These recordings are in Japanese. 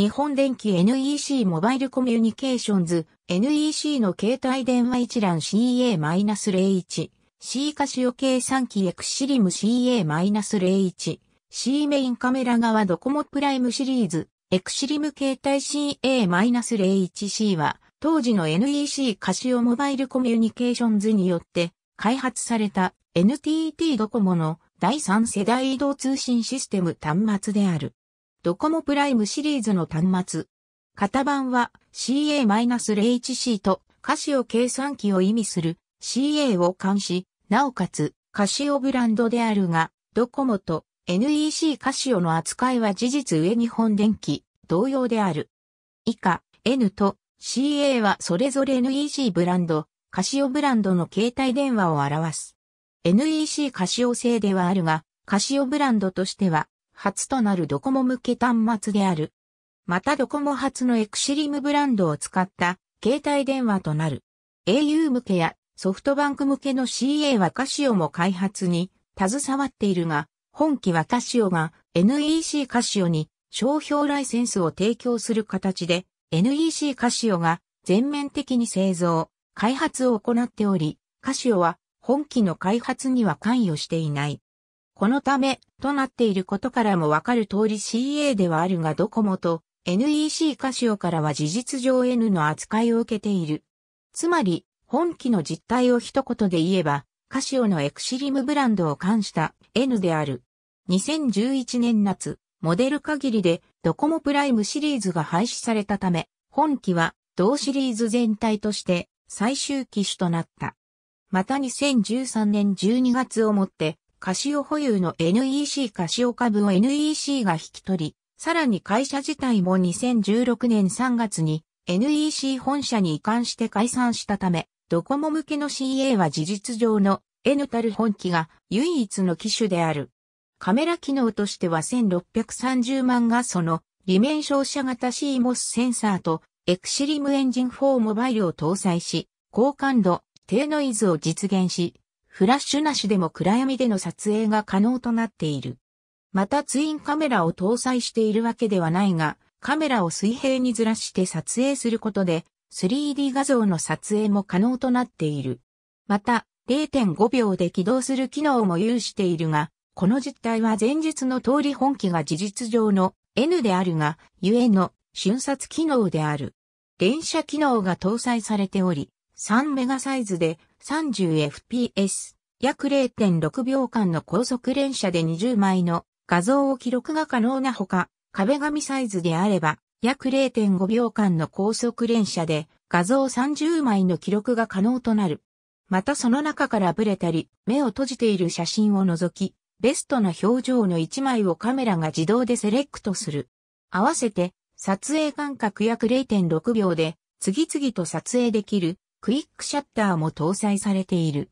日本電機 NEC モバイルコミュニケーションズ NEC の携帯電話一覧 CA-01 C カシオ計算機エクシリム CA-01 C メインカメラ側ドコモプライムシリーズエクシリム携帯 CA-01C は当時の NEC カシオモバイルコミュニケーションズによって開発された NTT ドコモの第3世代移動通信システム端末である。ドコモプライムシリーズの端末。型番は CA-01C とカシオ計算機を意味する CA を冠し、なおかつカシオブランドであるが、ドコモと NEC カシオの扱いは事実上日本電機同様である。以下、N と CA はそれぞれ NEC ブランド、カシオブランドの携帯電話を表す。NEC カシオ製ではあるが、カシオブランドとしては初となるドコモ向け端末である。またドコモ初のエクシリムブランドを使った携帯電話となる。au 向けやソフトバンク向けの CA はカシオも開発に携わっているが、本機はカシオが NEC カシオに商標ライセンスを提供する形で NEC カシオが全面的に製造、開発を行っており、カシオは本機の開発には関与していない。このため、となっていることからもわかる通り CA ではあるがドコモと NEC カシオからは事実上 N の扱いを受けている。つまり、本機の実態を一言で言えば、カシオのエクシリムブランドを冠した N である。2011年夏、モデル限りでドコモプライムシリーズが廃止されたため、本機は同シリーズ全体として最終機種となった。また2013年12月をもってカシオ保有の NEC カシオ株を NEC が引き取り、さらに会社自体も2016年3月に NEC 本社に移管して解散したため、ドコモ向けの CA は事実上の N たる本機が唯一の機種である。カメラ機能としては1630万画素の裏面照射型 CMOS センサーとエクシリムエンジン4モバイルを搭載し、高感度、低ノイズを実現し、フラッシュなしでも暗闇での撮影が可能となっている。またツインカメラを搭載しているわけではないが、カメラを水平にずらして撮影することで、3D 画像の撮影も可能となっている。また、0.5秒で起動する機能も有しているが、この実態は前述の通り本機が事実上の N であるが、ゆえの瞬殺機能である。連写機能が搭載されており、3メガサイズで 30fps、約0.6秒間の高速連写で20枚の画像を記録が可能なほか、壁紙サイズであれば、約0.5秒間の高速連写で画像30枚の記録が可能となる。またその中からブレたり、目を閉じている写真を除き、ベストな表情の1枚をカメラが自動でセレクトする。合わせて、撮影間隔約0.6秒で、次々と撮影できるクイックシャッターも搭載されている。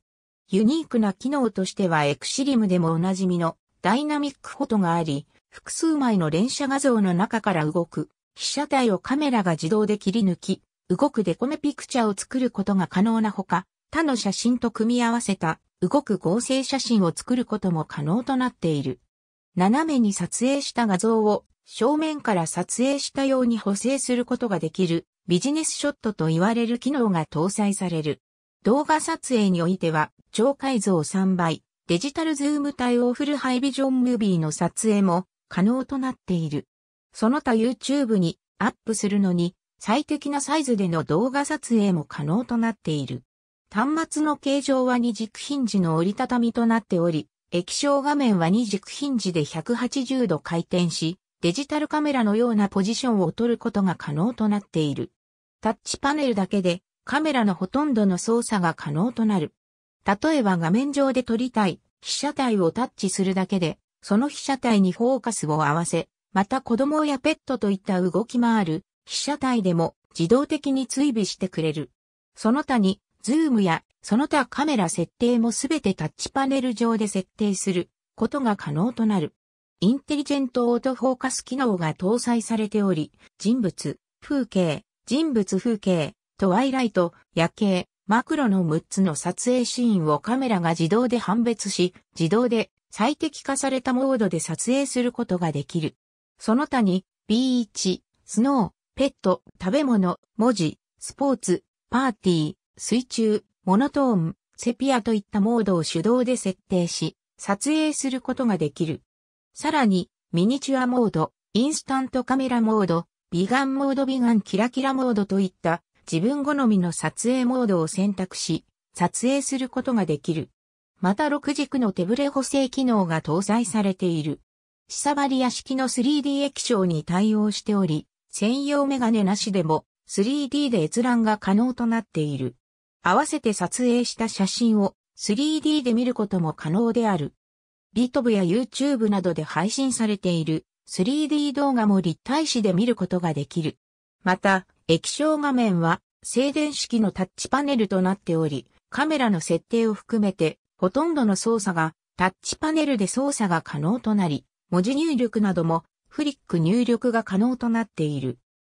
ユニークな機能としてはエクシリムでもおなじみのダイナミックフォトがあり、複数枚の連写画像の中から動く被写体をカメラが自動で切り抜き、動くデコメピクチャを作ることが可能なほか、他の写真と組み合わせた動く合成写真を作ることも可能となっている。斜めに撮影した画像を正面から撮影したように補正することができるビジネスショットと言われる機能が搭載される。動画撮影においては、超解像3倍、デジタルズーム対応フルハイビジョンムービーの撮影も可能となっている。その他 YouTube にアップするのに最適なサイズでの動画撮影も可能となっている。端末の形状は二軸ヒンジの折りたたみとなっており、液晶画面は二軸ヒンジで180度回転し、デジタルカメラのようなポジションを取ることが可能となっている。タッチパネルだけでカメラのほとんどの操作が可能となる。例えば画面上で撮りたい被写体をタッチするだけで、その被写体にフォーカスを合わせ、また子供やペットといった動き回る被写体でも自動的に追尾してくれる。その他に、ズームやその他カメラ設定もすべてタッチパネル上で設定することが可能となる。インテリジェントオートフォーカス機能が搭載されており、人物、風景、人物風景、トワイライト、夜景、マクロの6つの撮影シーンをカメラが自動で判別し、自動で最適化されたモードで撮影することができる。その他に、ビーチ、スノー、ペット、食べ物、文字、スポーツ、パーティー、水中、モノトーン、セピアといったモードを手動で設定し、撮影することができる。さらに、ミニチュアモード、インスタントカメラモード、美顔モード美顔キラキラモードといった自分好みの撮影モードを選択し、撮影することができる。また6軸の手ブレ補正機能が搭載されている。下張り屋式の 3D 液晶に対応しており、専用メガネなしでも 3D で閲覧が可能となっている。合わせて撮影した写真を 3D で見ることも可能である。ビトブや YouTube などで配信されている 3D 動画も立体視で見ることができる。また、液晶画面は静電式のタッチパネルとなっており、カメラの設定を含めて、ほとんどの操作がタッチパネルで操作が可能となり、文字入力などもフリック入力が可能となっている。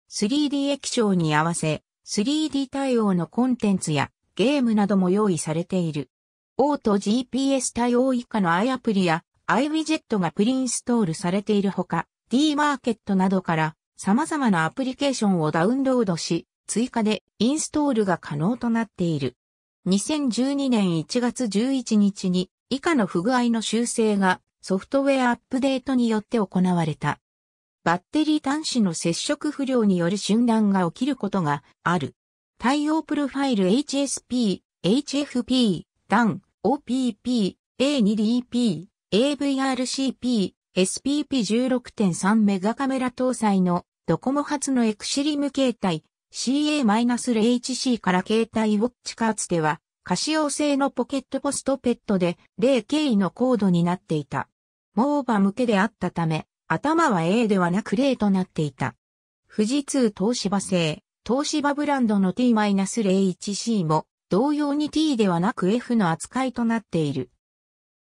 3D 液晶に合わせ、3D 対応のコンテンツやゲームなども用意されている。オート GPS 対応以下の i アプリや i ウィジェ e t がプリインストールされているほか、D マーケットなどから様々なアプリケーションをダウンロードし、追加でインストールが可能となっている。2012年1月11日に以下の不具合の修正がソフトウェアアップデートによって行われた。バッテリー端子の接触不良による診断が起きることがある。対応プロファイル HSP、HFP、DAN、OPP、A2DP、AVRCP、SPP16.3 メガカメラ搭載のドコモ発のエクシリム形態 CA-0HC から携帯ウォッチかつては可使用性のポケットポストペットで 0K のコードになっていた。モーバ向けであったため、頭は A ではなく0となっていた。富士通東芝製、東芝ブランドの T-0HC も同様に T ではなく F の扱いとなっている。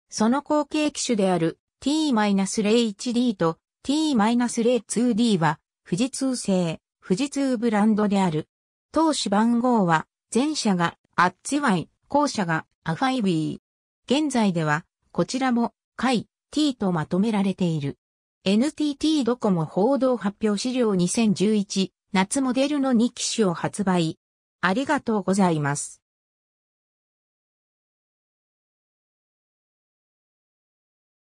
その後継機種である T-01D と T-02D は富士通製、富士通ブランドである。当主番号は前者がアッツワイ、後者がアファイビー。現在ではこちらも解 T とまとめられている。NTT ドコモ報道発表資料2011夏モデルの2機種を発売。ありがとうございます。